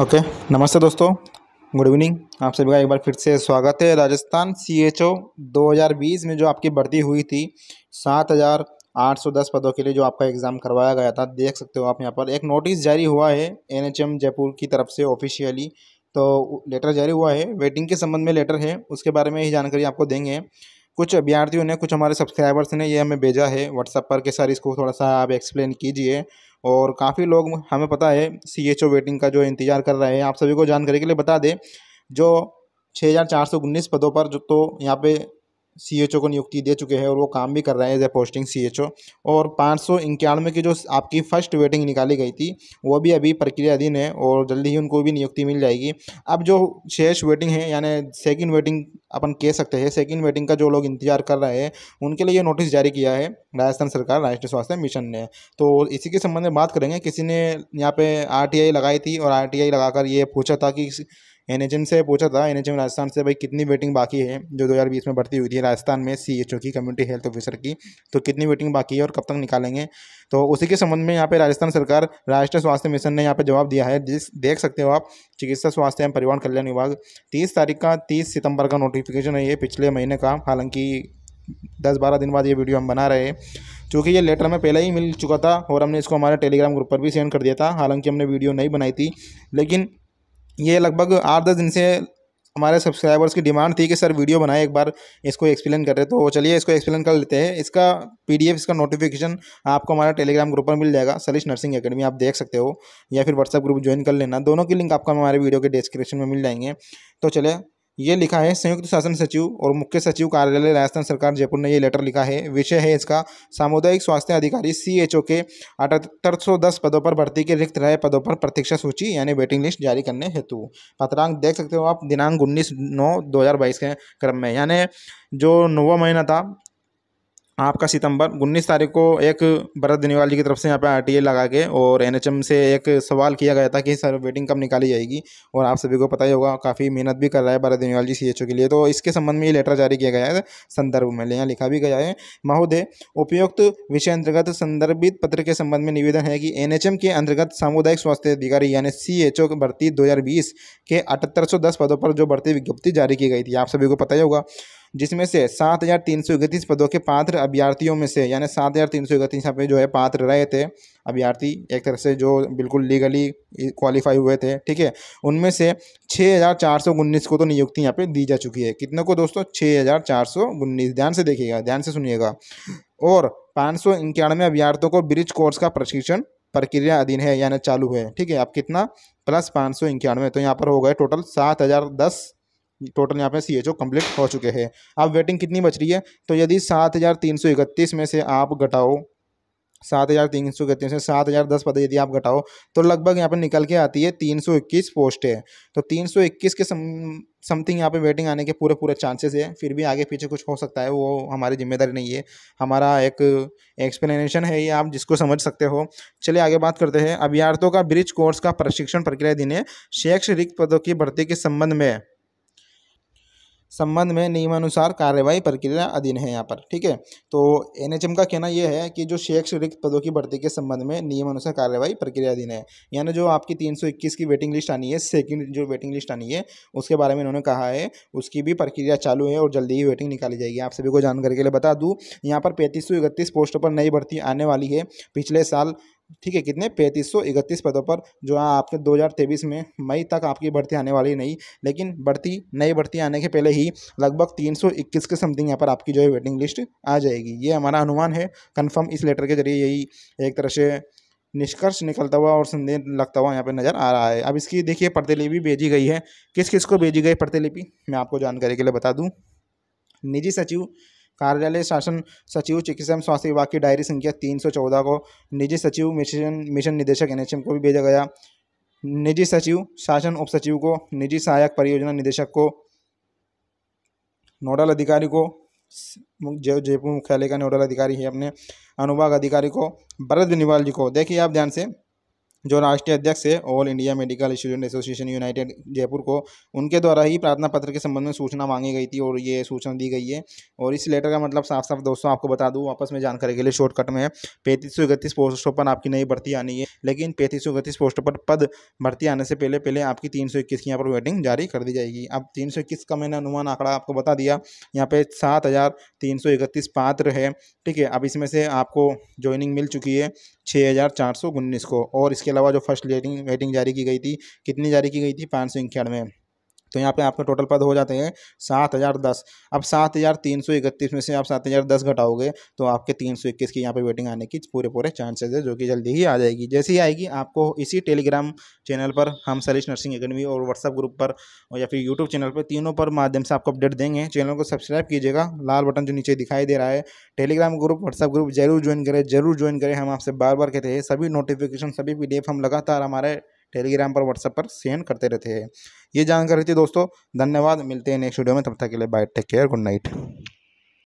okay okay, नमस्ते दोस्तों good evening आप सभी का एक बार फिर से स्वागत है राजस्थान सी एच ओ दो हज़ार बीस में जो आपकी भर्ती हुई थी सात हज़ार आठ सौ दस पदों के लिए जो आपका एग्ज़ाम करवाया गया था देख सकते हो आप यहाँ पर एक नोटिस जारी हुआ है एन एच एम जयपुर की तरफ से ऑफिशियली तो लेटर जारी हुआ है वेटिंग के संबंध में लेटर है उसके बारे में ही जानकारी आपको देंगे कुछ अभ्यार्थियों ने कुछ हमारे सब्सक्राइबर्स ने ये हमें भेजा है व्हाट्सअप पर कि सर इसको थोड़ा सा आप एक्सप्लेन कीजिए और काफ़ी लोग हमें पता है सी एच ओ वेटिंग का जो इंतज़ार कर रहे हैं आप सभी को जानकारी के लिए बता दें जो छः हज़ार चार सौ उन्नीस पदों पर जो तो यहाँ पे सी एच ओ को नियुक्ति दे चुके हैं और वो काम भी कर रहे हैं as a posting C H O और पाँच सौ इक्यानवे की जो आपकी फर्स्ट वेटिंग निकाली गई थी वो भी अभी प्रक्रिया अधीन है और जल्दी ही उनको भी नियुक्ति मिल जाएगी अब जो शेष वेटिंग है यानी सेकेंड वेटिंग अपन कह सकते हैं सेकेंड वेटिंग का जो लोग इंतजार कर रहे हैं उनके लिए नोटिस जारी किया है राजस्थान सरकार राष्ट्रीय स्वास्थ्य मिशन ने तो इसी के संबंध में बात करेंगे किसी ने यहाँ पर आर लगाई थी और आर लगाकर ये पूछा था कि एन से पूछा था एन राजस्थान से भाई कितनी वेटिंग बाकी है जो 2020 में भर्ती हुई थी राजस्थान में सी की कम्युनिटी हेल्थ ऑफिसर की तो कितनी वेटिंग बाकी है और कब तक निकालेंगे तो उसी के संबंध में यहाँ पे राजस्थान सरकार राष्ट्रीय स्वास्थ्य मिशन ने यहाँ पे जवाब दिया है जिस देख सकते हो आप चिकित्सा स्वास्थ्य एवं परिवहन कल्याण विभाग तीस तारीख का तीस सितंबर का नोटिफिकेशन है ये पिछले महीने का हालांकि दस बारह दिन बाद ये वीडियो हम बना रहे हैं चूँकि ये लेटर हमें पहले ही मिल चुका था और हमने इसको हमारे टेलीग्राम ग्रुप पर भी सेंड कर दिया था हालांकि हमने वीडियो नहीं बनाई थी लेकिन ये लगभग आठ दस दिन से हमारे सब्सक्राइबर्स की डिमांड थी कि सर वीडियो बनाए एक बार इसको एक्सप्लेन कर रहे तो चलिए इसको एक्सप्लेन कर लेते हैं इसका पीडीएफ इसका नोटिफिकेशन आपको हमारा टेलीग्राम ग्रुप पर मिल जाएगा सलिश नर्सिंग एकेडमी आप देख सकते हो या फिर व्हाट्सएप ग्रुप ज्वाइन कर लेना दोनों की लिंक आपको हमारे वीडियो के डिस्क्रिप्शन में मिल जाएंगे तो चले ये लिखा है संयुक्त शासन सचिव और मुख्य सचिव कार्यालय राजस्थान सरकार जयपुर ने ये लेटर लिखा है विषय है इसका सामुदायिक स्वास्थ्य अधिकारी सी एच ओ के अठहत्तर सौ दस पदों पर भर्ती के रिक्त रहे पदों पर प्रतीक्षा सूची यानी वेटिंग लिस्ट जारी करने हेतु पत्रांक देख सकते हो आप दिनांक उन्नीस नौ दो हज़ार बाईस के क्रम में यानी जो नौवा महीना था आपका सितंबर उन्नीस तारीख को एक भरत धनीवाल जी की तरफ से यहाँ पे आर लगा के और एनएचएम से एक सवाल किया गया था कि सर वेटिंग कब निकाली जाएगी और आप सभी को पता ही होगा काफ़ी मेहनत भी कर रहा है भरत धनीवाल जी सीएचओ के लिए तो इसके संबंध में ये लेटर जारी किया गया है संदर्भ में यहाँ लिखा भी गया है महोदय उपयुक्त विषय अंतर्गत संदर्भित पत्र के संबंध में निवेदन है कि एन के अंतर्गत सामुदायिक स्वास्थ्य अधिकारी यानी सी भर्ती दो के अठहत्तर पदों पर जो भर्ती विज्ञप्ति जारी की गई थी आप सभी को पता ही होगा जिसमें से सात हज़ार तीन सौ इकतीस पदों के पात्र अभ्यर्थियों में से यानी सात हज़ार तीन सौ इकतीस यहाँ पे जो है पात्र रहे थे अभ्यर्थी एक तरह से जो बिल्कुल लीगली क्वालिफाई हुए थे ठीक है उनमें से छः हज़ार चार सौ उन्नीस को तो नियुक्ति यहाँ पे दी जा चुकी है कितने को दोस्तों छः हज़ार चार सौ उन्नीस ध्यान से देखिएगा ध्यान से सुनिएगा और पाँच सौ इक्यानवे अभ्यर्थियों को ब्रिज कोर्स का प्रशिक्षण प्रक्रिया अधीन है यानी चालू है ठीक है आप कितना प्लस पाँच सौ इक्यानवे तो यहाँ पर हो गए टोटल सात हज़ार दस टोटल यहाँ पे सी एच ओ कम्प्लीट हो चुके हैं अब वेटिंग कितनी बच रही है तो यदि सात हज़ार तीन सौ इकतीस में से आप घटाओ सात हज़ार तीन सौ इकतीस में सात हज़ार दस पद यदि आप घटाओ तो लगभग यहाँ पर निकल के आती है तीन सौ इक्कीस पोस्ट है तो तीन सौ इक्कीस के सम समथिंग यहाँ पे वेटिंग आने के पूरे पूरे चांसेस है फिर भी आगे पीछे कुछ हो सकता है वो हमारी जिम्मेदारी नहीं है हमारा एक एक्सप्लेनेशन है ये आप जिसको समझ सकते हो चलिए आगे बात करते हैं अभ्यार्थों का ब्रिज कोर्स का प्रशिक्षण प्रक्रिया दिन शैक्षिक रिक्त पदों की भर्ती के संबंध में संबंध में नियमानुसार कार्यवाही प्रक्रिया अधीन है यहाँ पर ठीक है तो एनएचएम का कहना यह है कि जो शेष रिक्त पदों की भर्ती के संबंध में नियमानुसार कार्यवाही प्रक्रिया अधीन है यानी जो आपकी 321 की वेटिंग लिस्ट आनी है सेकंड जो वेटिंग लिस्ट आनी है उसके बारे में इन्होंने कहा है उसकी भी प्रक्रिया चालू है और जल्दी ही वेटिंग निकाली जाएगी आप सभी को जानकारी के लिए बता दूँ यहाँ पर पैंतीस पोस्टों पर नई भर्ती आने वाली है पिछले साल ठीक है कितने पैंतीस सौ इकतीस पदों पर जो है हाँ, आपके दो हज़ार तेईस में मई तक आपकी भर्ती आने वाली नहीं लेकिन भर्ती नई भर्ती आने के पहले ही लगभग तीन सौ इक्कीस के समथिंग यहाँ पर आपकी जो है वेटिंग लिस्ट आ जाएगी ये हमारा अनुमान है कंफर्म इस लेटर के जरिए यही एक तरह से निष्कर्ष निकलता हुआ और संदेह लगता हुआ यहाँ पर नज़र आ रहा है अब इसकी देखिए प्रतिलिपि भेजी गई है किस किस को भेजी गई प्रतिलिपि मैं आपको जानकारी के लिए बता दूँ निजी सचिव कार्यालय शासन सचिव चिकित्सा एवं स्वास्थ्य विभाग की डायरी संख्या तीन सौ चौदह को निजी सचिव मिशन मिशन निदेशक एनएचएम को भी भेजा गया निजी सचिव शासन उप सचिव को निजी सहायक परियोजना निदेशक को नोडल अधिकारी को जयपुर जे, मुख्यालय का नोडल अधिकारी है अपने अनुभाग अधिकारी को भरत बेनीवाल जी को देखिए आप ध्यान से जो राष्ट्रीय अध्यक्ष है All India Medical Student Association United Jaipur को उनके द्वारा ही प्रार्थना पत्र के संबंध में सूचना मांगी गई थी और ये सूचना दी गई है और इस लेटर का मतलब साफ साफ दोस्तों आपको बता दूँ वापस में जानकारी के लिए शॉर्टकट में पैंतीस सौ इकतीस पोस्टों पर आपकी नई भर्ती आनी है लेकिन पैंतीस सौ इकतीस पोस्टों पर पद भर्ती आने से पहले पहले आपकी तीन सौ इक्कीस की यहाँ पर वेटिंग जारी कर दी जाएगी अब तीन सौ इक्कीस का मैंने अनुमान आंकड़ा आपको बता दिया यहाँ पे सात हज़ार तीन सौ इकतीस पात्र है ठीक है अब इसमें से आपको ज्वाइनिंग मिल चुकी है छः हज़ार चार सौ उन्नीस को और इसके अलावा जो फर्स्ट रेटिंग रेटिंग जारी की गई थी कितनी जारी की गई थी पाँच सौ इक्यानवे तो यहाँ पे आपका टोटल पद हो जाते हैं सात हज़ार दस अब सात हज़ार तीन सौ इकतीस में से आप सात हज़ार दस घटाओगे तो आपके तीन सौ इक्कीस की यहाँ पे वेटिंग आने की पूरे पूरे चांसेस है जो कि जल्दी ही आ जाएगी जैसे ही आएगी आपको इसी टेलीग्राम चैनल पर हम सलीश नर्सिंग अकेडमी और व्हाट्सअप ग्रुप पर या फिर यूट्यूब चैनल पर तीनों पर माध्यम से आपको अपडेट देंगे चैनल को सब्सक्राइब कीजिएगा लाल बटन जो नीचे दिखाई दे रहा है टेलीग्राम ग्रुप व्हाट्सअप ग्रुप जरूर ज्वाइन करें जरूर ज्वाइन करें हम आपसे बार बार कहते हैं सभी नोटिफिकेशन सभी पी हम लगातार हमारे टेलीग्राम पर व्हाट्सएप पर सेंड करते रहते हैं ये जानकारी थी दोस्तों धन्यवाद मिलते हैं नेक्स्ट वीडियो में तब तक के लिए bye take care good night